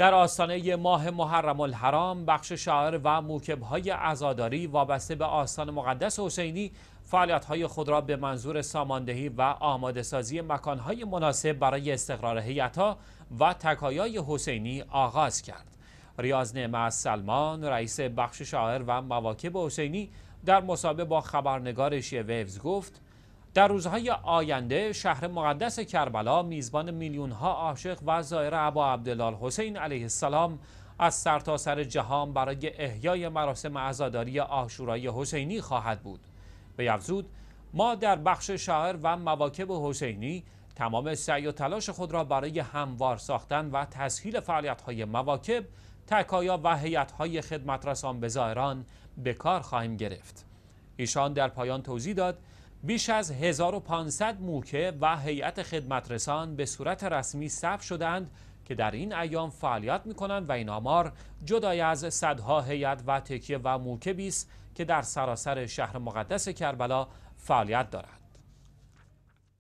در آستانه ماه محرم الحرام بخش شاعر و موکب های عزاداری وابسته به آستان مقدس حسینی فعالیت های خود را به منظور ساماندهی و آماده سازی مکان های مناسب برای استقرار هیئت و تکایای حسینی آغاز کرد. ریاض نعمت سلمان رئیس بخش شاعر و مواکب حسینی در مصاحبه با خبرنگار ووز گفت در روزهای آینده شهر مقدس کربلا میزبان میلیونها عاشق و زائر ابا عبدالال حسین علیه السلام از سرتاسر سر جهان برای احیای مراسم عزاداری آشورای حسینی خواهد بود به یفزود ما در بخش شاعر و مواکب حسینی تمام سعی و تلاش خود را برای هموار ساختن و تسهیل فعالیت‌های مواکب تکایا و های خدمت رسان به زائران به کار خواهیم گرفت ایشان در پایان توضیح داد بیش از 1500 موکه و هیئت خدمترسان به صورت رسمی ثبت شدند که در این ایام فعالیت می کنند و این آمار جدای از صدها هیئت و تکیه و موکه است که در سراسر شهر مقدس کربلا فعالیت دارند.